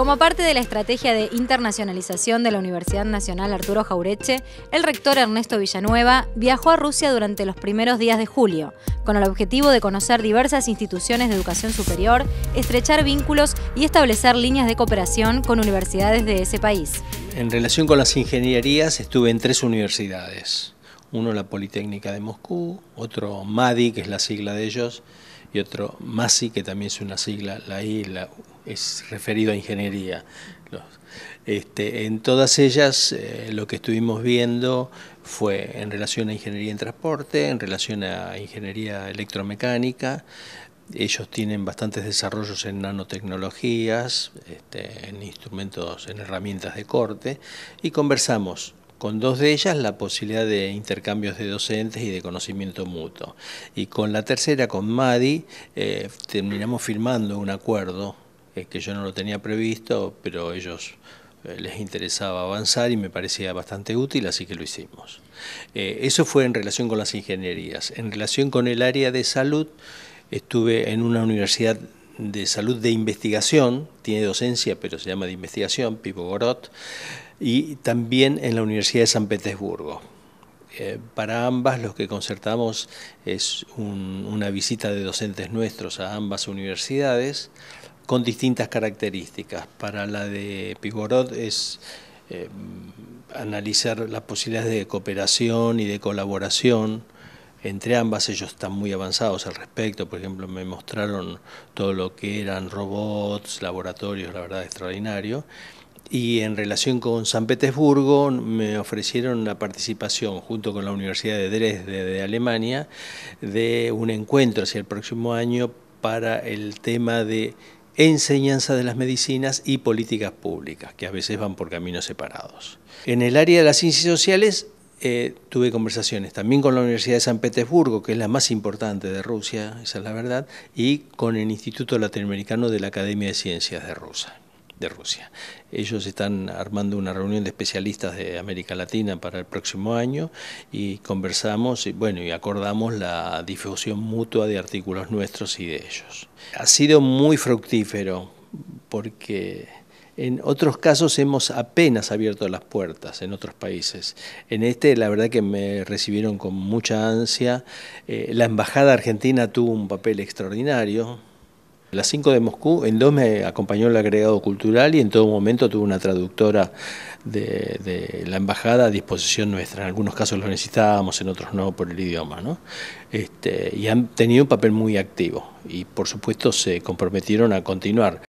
Como parte de la estrategia de internacionalización de la Universidad Nacional Arturo Jaureche, el rector Ernesto Villanueva viajó a Rusia durante los primeros días de julio, con el objetivo de conocer diversas instituciones de educación superior, estrechar vínculos y establecer líneas de cooperación con universidades de ese país. En relación con las ingenierías, estuve en tres universidades uno la Politécnica de Moscú, otro MADI, que es la sigla de ellos, y otro MASI, que también es una sigla, la I es referido a ingeniería. Este, en todas ellas eh, lo que estuvimos viendo fue en relación a ingeniería en transporte, en relación a ingeniería electromecánica, ellos tienen bastantes desarrollos en nanotecnologías, este, en instrumentos, en herramientas de corte, y conversamos con dos de ellas la posibilidad de intercambios de docentes y de conocimiento mutuo. Y con la tercera, con Madi, eh, terminamos firmando un acuerdo eh, que yo no lo tenía previsto, pero ellos eh, les interesaba avanzar y me parecía bastante útil, así que lo hicimos. eso fue en relación con las ingenierías. En relación con el área de salud, estuve en una universidad de salud de investigación, tiene docencia, pero se llama de investigación, Pipo Gorot, y también en la Universidad de San Petersburgo. Eh, para ambas lo que concertamos es una visita de docentes nuestros a ambas universidades con distintas características. Para la de Pigorod es eh, analizar las posibilidades de cooperación y de colaboración entre ambas, ellos están muy avanzados al respecto, por ejemplo me mostraron todo lo que eran robots, laboratorios, la verdad extraordinario, y en relación con San Petersburgo me ofrecieron la participación junto con la Universidad de Dresde de Alemania de un encuentro hacia el próximo año para el tema de enseñanza de las medicinas y políticas públicas, que a veces van por caminos separados. En el área de las ciencias sociales eh, tuve conversaciones también con la Universidad de San Petersburgo, que es la más importante de Rusia, esa es la verdad, y con el Instituto Latinoamericano de la Academia de Ciencias de Rusia de Rusia. Ellos están armando una reunión de especialistas de América Latina para el próximo año y conversamos y bueno, y acordamos la difusión mutua de artículos nuestros y de ellos. Ha sido muy fructífero porque en otros casos hemos apenas abierto las puertas en otros países. En este, la verdad que me recibieron con mucha ansia. Eh, la Embajada Argentina tuvo un papel extraordinario las 5 de Moscú, en dos me acompañó el agregado cultural y en todo momento tuve una traductora de, la embajada a disposición nuestra. En algunos casos lo necesitábamos, en otros no, por el idioma. ¿no? Este, y han tenido un papel muy activo y por supuesto se comprometieron a continuar.